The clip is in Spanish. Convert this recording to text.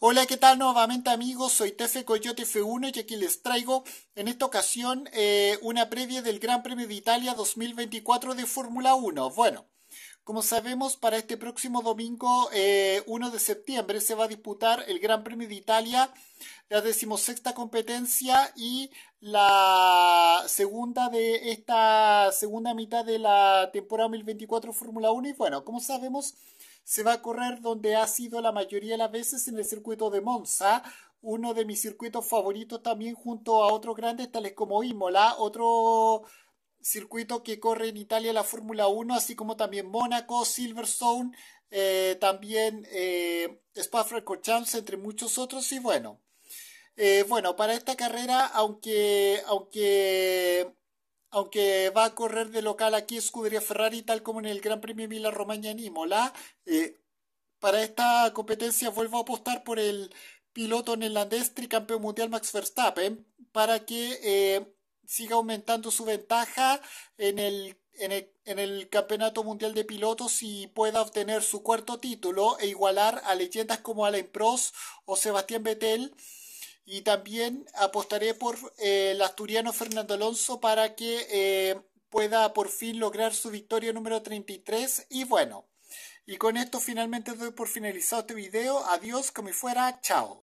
Hola, ¿qué tal nuevamente amigos? Soy Tefe Coyote F1 y aquí les traigo en esta ocasión eh, una previa del Gran Premio de Italia 2024 de Fórmula 1. Bueno, como sabemos, para este próximo domingo 1 eh, de septiembre se va a disputar el Gran Premio de Italia, la decimosexta competencia y la segunda de esta segunda mitad de la temporada 2024 Fórmula 1. Y bueno, como sabemos, se va a correr donde ha sido la mayoría de las veces en el circuito de Monza, uno de mis circuitos favoritos también junto a otros grandes tales como Imola, otro circuito que corre en Italia la Fórmula 1, así como también Mónaco, Silverstone, eh, también eh, Spa-Francorchamps, entre muchos otros. Y bueno, eh, bueno, para esta carrera, aunque, aunque, aunque va a correr de local aquí Escudería Ferrari, tal como en el Gran Premio Mila Romagna en Imola, para esta competencia vuelvo a apostar por el piloto neerlandés tricampeón mundial Max Verstappen para que siga aumentando su ventaja en el, en el, Campeonato Mundial de Pilotos y pueda obtener su cuarto título e igualar a leyendas como Alain Prost o Sebastián Vettel y también apostaré por eh, el asturiano Fernando Alonso para que eh, pueda por fin lograr su victoria número 33 y bueno, y con esto finalmente doy por finalizado este video, adiós, como fuera, chao.